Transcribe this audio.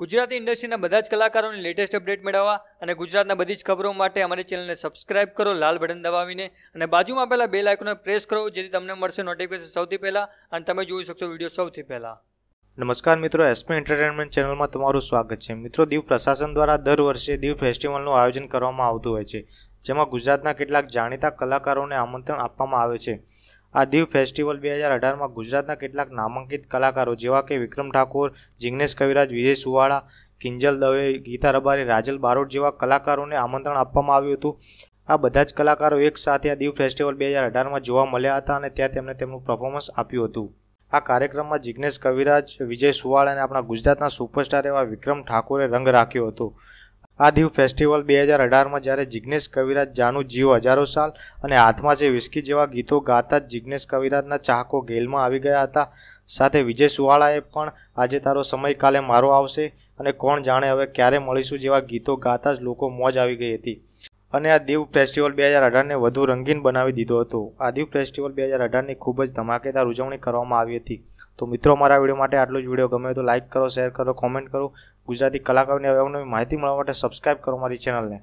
ગુજરાતી ઇન્ડસ્ટ્રીના બધા જ કલાકારોની લેટેસ્ટ અપડેટ મેળવવા અને ગુજરાતના બધી જ ખબરો માટે અમારી ચેનલને સબસ્ક્રાઇબ કરો લાલ બટન દબાવીને અને બાજુમાં પહેલાં બે લાઇકોને પ્રેસ કરો જેથી તમને મળશે નોટિફિકેશન સૌથી પહેલાં અને તમે જોઈ શકશો વિડીયો સૌથી પહેલાં નમસ્કાર મિત્રો એસપી એન્ટરટેનમેન્ટ ચેનલમાં તમારું સ્વાગત છે મિત્રો દીવ પ્રશાસન દ્વારા દર વર્ષે દીવ ફેસ્ટિવલનું આયોજન કરવામાં આવતું હોય છે જેમાં ગુજરાતના કેટલાક જાણીતા કલાકારોને આમંત્રણ આપવામાં આવે છે આ દીવ ફેસ્ટિવલ બે હજાર અઢારમાં ગુજરાતના કેટલાક નામાંકિત કલાકારો જેવા કે વિક્રમ ઠાકોર જિગ્નેશ કવિરાજ વિજય સુવાળા કિંજલ દવે ગીતા રબારી રાજલ બારોટ જેવા કલાકારોને આમંત્રણ આપવામાં આવ્યું હતું આ બધા જ કલાકારો એક સાથે આ દીવ ફેસ્ટિવલ બે હજાર અઢારમાં જોવા મળ્યા હતા અને ત્યાં તેમણે તેમનું પરફોર્મન્સ આપ્યું હતું આ કાર્યક્રમમાં જિગ્નેશ કવિરાજ વિજય સુવાળા અને આપણા ગુજરાતના સુપરસ્ટાર એવા વિક્રમ ઠાકોરે રંગ રાખ્યો હતો આ દીવ ફેસ્ટિવલ બે હજાર અઢારમાં જ્યારે જિગ્નેશ કવિરાજ જાનું જીવ હજારો સાલ અને હાથમાં છે વિસ્કી જેવા ગીતો ગાતા જ જિગ્નેશ કવિરાજના ચાહકો ગેલમાં આવી ગયા હતા સાથે વિજય સુવાળાએ પણ આજે તારો સમય કાલે મારો આવશે અને કોણ જાણે હવે ક્યારે મળીશું જેવા ગીતો ગાતા જ લોકો મોજ આવી ગઈ હતી અને આ દીવ ફેસ્ટિવલ બે હજાર અઢારને વધુ રંગીન બનાવી દીધો હતો આ દીવ ફેસ્ટિવલ બે હજાર અઢારની ખૂબ જ ધમાકેદાર ઉજવણી કરવામાં આવી હતી તો મિત્રો મારા વિડીયો માટે આટલું જ વિડીયો ગમે તો લાઇક કરો શેર કરો કોમેન્ટ કરો ગુજરાતી કલાકારોની અવનવી માહિતી મળવા માટે સબસ્ક્રાઇબ કરો મારી ચેનલને